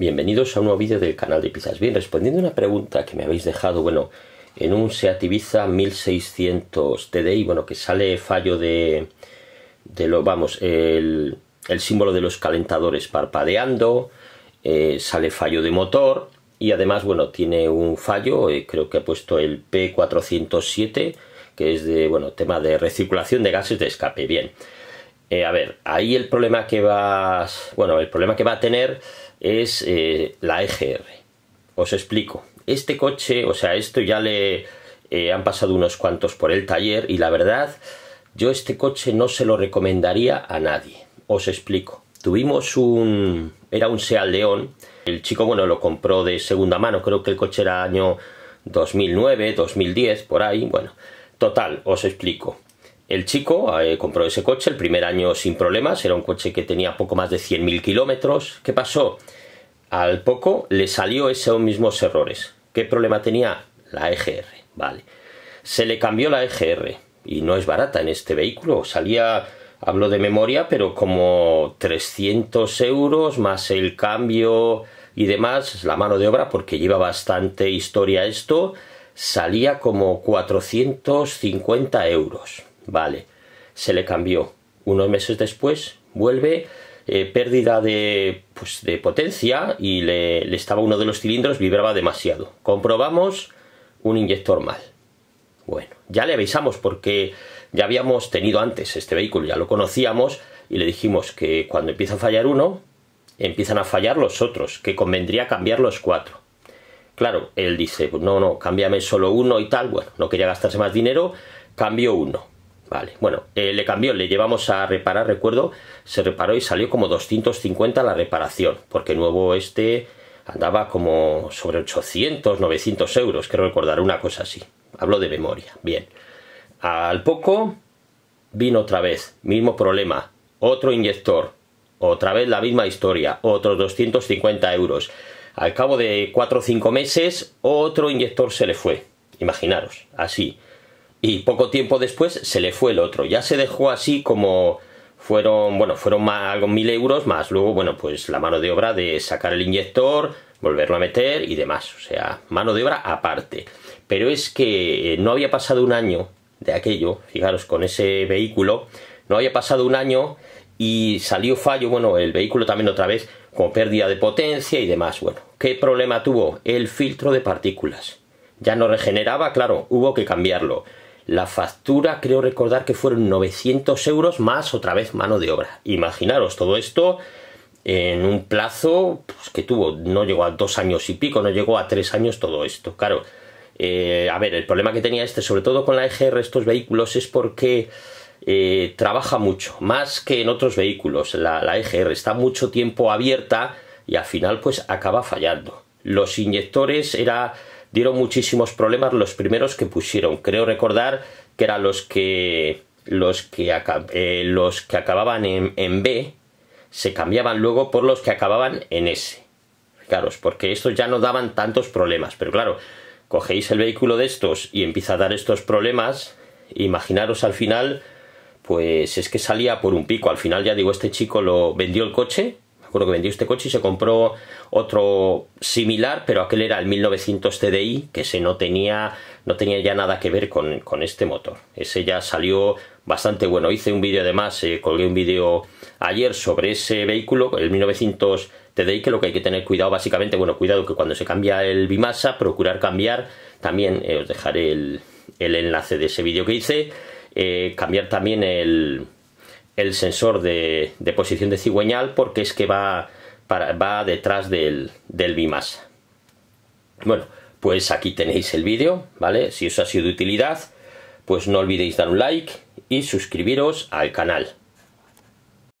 Bienvenidos a un nuevo vídeo del canal de pizas Bien, respondiendo a una pregunta que me habéis dejado, bueno, en un Seat Ibiza 1600 TDI, bueno, que sale fallo de, de lo, vamos, el, el símbolo de los calentadores parpadeando, eh, sale fallo de motor y además, bueno, tiene un fallo, eh, creo que ha puesto el P407, que es de, bueno, tema de recirculación de gases de escape. Bien, eh, a ver, ahí el problema que vas, bueno, el problema que va a tener es eh, la EGR. Os explico. Este coche, o sea, esto ya le eh, han pasado unos cuantos por el taller y la verdad, yo este coche no se lo recomendaría a nadie. Os explico. Tuvimos un... era un Seat León. El chico, bueno, lo compró de segunda mano. Creo que el coche era año 2009, 2010, por ahí. Bueno, total, os explico el chico eh, compró ese coche el primer año sin problemas, era un coche que tenía poco más de 100.000 kilómetros. ¿Qué pasó? Al poco le salió esos mismos errores. ¿Qué problema tenía? La EGR, vale. Se le cambió la EGR y no es barata en este vehículo. Salía, hablo de memoria, pero como 300 euros más el cambio y demás, la mano de obra, porque lleva bastante historia esto, salía como 450 euros Vale, se le cambió. Unos meses después vuelve, eh, pérdida de, pues, de, potencia y le, estaba uno de los cilindros, vibraba demasiado. Comprobamos un inyector mal. Bueno, ya le avisamos porque ya habíamos tenido antes este vehículo, ya lo conocíamos y le dijimos que cuando empieza a fallar uno, empiezan a fallar los otros, que convendría cambiar los cuatro. Claro, él dice, no, no, cámbiame solo uno y tal, bueno, no quería gastarse más dinero, cambio uno Vale, bueno, eh, le cambió, le llevamos a reparar, recuerdo, se reparó y salió como 250 la reparación, porque nuevo este andaba como sobre 800, 900 euros, quiero recordar, una cosa así. Hablo de memoria, bien. Al poco vino otra vez, mismo problema, otro inyector, otra vez la misma historia, otros 250 euros. Al cabo de 4 o 5 meses, otro inyector se le fue, imaginaros, así y poco tiempo después se le fue el otro. Ya se dejó así como fueron, bueno, fueron más, algo mil euros más luego, bueno, pues la mano de obra de sacar el inyector, volverlo a meter y demás. O sea, mano de obra aparte. Pero es que eh, no había pasado un año de aquello, fijaros, con ese vehículo, no había pasado un año y salió fallo, bueno, el vehículo también otra vez con pérdida de potencia y demás. Bueno, ¿qué problema tuvo? El filtro de partículas. Ya no regeneraba, claro, hubo que cambiarlo. La factura creo recordar que fueron 900 euros más otra vez mano de obra. Imaginaros todo esto en un plazo pues, que tuvo, no llegó a dos años y pico, no llegó a tres años todo esto. Claro, eh, a ver, el problema que tenía este, sobre todo con la EGR, estos vehículos, es porque eh, trabaja mucho, más que en otros vehículos. La, la EGR está mucho tiempo abierta y al final pues acaba fallando. Los inyectores era dieron muchísimos problemas los primeros que pusieron. Creo recordar que eran los que los que, eh, los que acababan en, en, B se cambiaban luego por los que acababan en S. Fijaros, porque estos ya no daban tantos problemas. Pero claro, cogéis el vehículo de estos y empieza a dar estos problemas. Imaginaros al final, pues es que salía por un pico. Al final ya digo, este chico lo vendió el coche Creo que vendió este coche y se compró otro similar, pero aquel era el 1900 TDI, que se no tenía, no tenía ya nada que ver con, este motor. Ese ya salió bastante bueno. Hice un vídeo además, eh, colgué un vídeo ayer sobre ese vehículo, el 1900 TDI, que lo que hay que tener cuidado básicamente, bueno, cuidado que cuando se cambia el bimasa, procurar cambiar, también eh, os dejaré el, enlace de ese vídeo que hice, eh, cambiar también el el sensor de, de posición de cigüeñal porque es que va, va detrás del, del bimasa. Bueno, pues aquí tenéis el vídeo, ¿vale? Si os ha sido de utilidad, pues no olvidéis dar un like y suscribiros al canal.